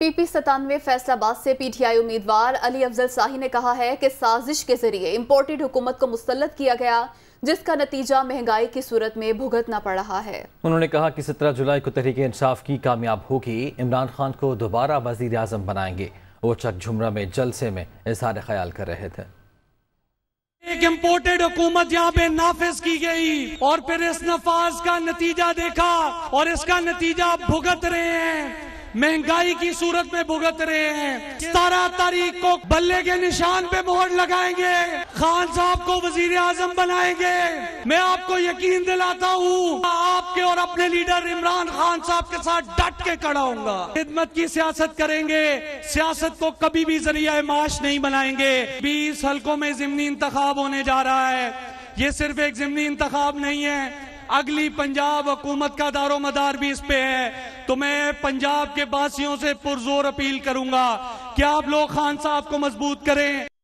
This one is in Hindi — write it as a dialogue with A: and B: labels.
A: पीपी सतानवे फैसलाबाद से पीटीआई उम्मीदवार अली अफजल शाही ने कहा है कि साजिश के जरिए इम्पोर्टेड हुकूमत को मुसलत किया गया जिसका नतीजा महंगाई की सूरत में भुगतना पड़ रहा है
B: उन्होंने कहा कि 17 जुलाई को तहरीक इंसाफ की कामयाब होगी इमरान खान को दोबारा वजीर आजम बनाएंगे वो चक झुमरा में जलसे में इजहार ख्याल कर रहे थे
C: एक इम्पोर्टेड हुकूमत यहाँ पे नाफिज की गई और फिर इस नफाज का नतीजा देखा और इसका नतीजा भुगत रहे हैं महंगाई की सूरत में भुगत रहे हैं सतारह तारीख को बल्ले के निशान पे मोहर लगाएंगे खान साहब को वजीर आजम बनाएंगे मैं आपको यकीन दिलाता हूँ आपके और अपने लीडर इमरान खान साहब के साथ डट के खड़ा होगा खिदमत की सियासत करेंगे सियासत को कभी भी जरिया माश नहीं बनाएंगे बीस हल्कों में जिमनी इंतखब होने जा रहा है ये सिर्फ एक जिमनी इंतखब नहीं है अगली पंजाब हुकूमत का दारो मदार भी इस पे है तो मैं पंजाब के बासियों से पुरजोर अपील करूंगा कि आप लोग खान साहब को मजबूत करें